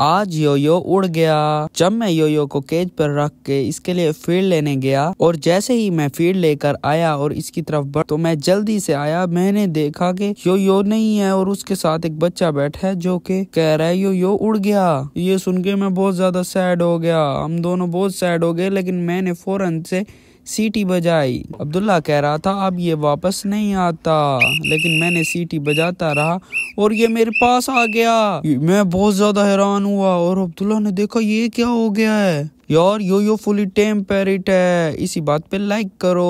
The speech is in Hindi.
आज यो यो उड़ गया जब मैं यो यो को केज पर रख के इसके लिए फील्ड लेने गया और जैसे ही मैं फील्ड लेकर आया और इसकी तरफ बढ़ तो मैं जल्दी से आया मैंने देखा कि यो नहीं है और उसके साथ एक बच्चा बैठा है जो कि कह रहा है यो उड़ गया ये सुन के मैं बहुत ज्यादा सैड हो गया हम दोनों बहुत सैड हो गए लेकिन मैंने फौरन से सीटी बजाई अब्दुल्ला कह रहा था अब ये वापस नहीं आता लेकिन मैंने सीटी बजाता रहा और ये मेरे पास आ गया मैं बहुत ज्यादा हैरान हुआ और अब्दुल्ला ने देखा ये क्या हो गया है यार यो यो फुली टेम्परेट है इसी बात पे लाइक करो